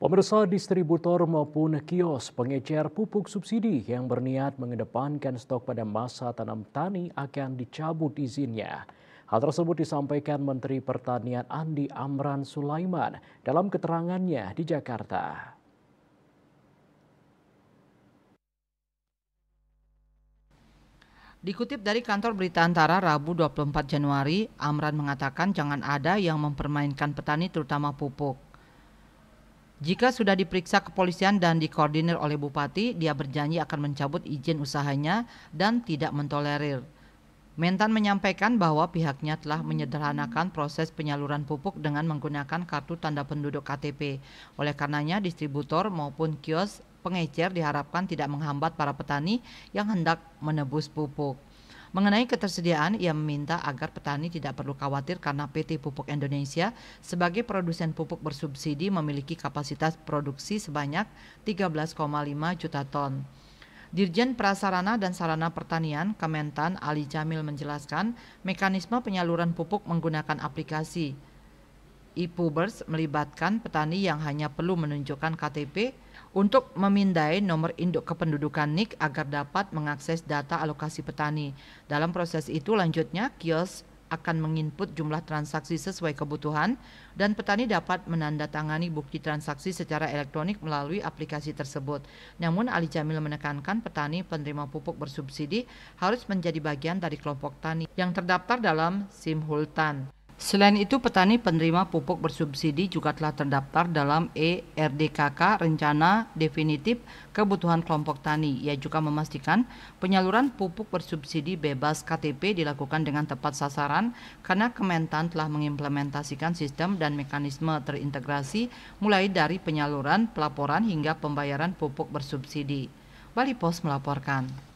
Pemirsa distributor maupun kios pengecer pupuk subsidi yang berniat mengedepankan stok pada masa tanam tani akan dicabut izinnya. Hal tersebut disampaikan Menteri Pertanian Andi Amran Sulaiman dalam keterangannya di Jakarta. Dikutip dari kantor berita antara Rabu 24 Januari, Amran mengatakan jangan ada yang mempermainkan petani terutama pupuk. Jika sudah diperiksa kepolisian dan dikoordinir oleh bupati, dia berjanji akan mencabut izin usahanya dan tidak mentolerir. Mentan menyampaikan bahwa pihaknya telah menyederhanakan proses penyaluran pupuk dengan menggunakan kartu tanda penduduk KTP. Oleh karenanya, distributor maupun kios pengecer diharapkan tidak menghambat para petani yang hendak menebus pupuk. Mengenai ketersediaan, ia meminta agar petani tidak perlu khawatir karena PT Pupuk Indonesia sebagai produsen pupuk bersubsidi memiliki kapasitas produksi sebanyak 13,5 juta ton. Dirjen Prasarana dan Sarana Pertanian Kementan Ali Jamil menjelaskan mekanisme penyaluran pupuk menggunakan aplikasi. E-Pubers melibatkan petani yang hanya perlu menunjukkan KTP, untuk memindai nomor induk kependudukan NIK agar dapat mengakses data alokasi petani. Dalam proses itu lanjutnya kios akan menginput jumlah transaksi sesuai kebutuhan dan petani dapat menandatangani bukti transaksi secara elektronik melalui aplikasi tersebut. Namun Ali Jamil menekankan petani penerima pupuk bersubsidi harus menjadi bagian dari kelompok tani yang terdaftar dalam SIM Hultan. Selain itu, petani penerima pupuk bersubsidi juga telah terdaftar dalam ERDKK Rencana Definitif Kebutuhan Kelompok Tani. Ia juga memastikan penyaluran pupuk bersubsidi bebas KTP dilakukan dengan tepat sasaran karena Kementan telah mengimplementasikan sistem dan mekanisme terintegrasi mulai dari penyaluran, pelaporan hingga pembayaran pupuk bersubsidi. Bali Pos melaporkan.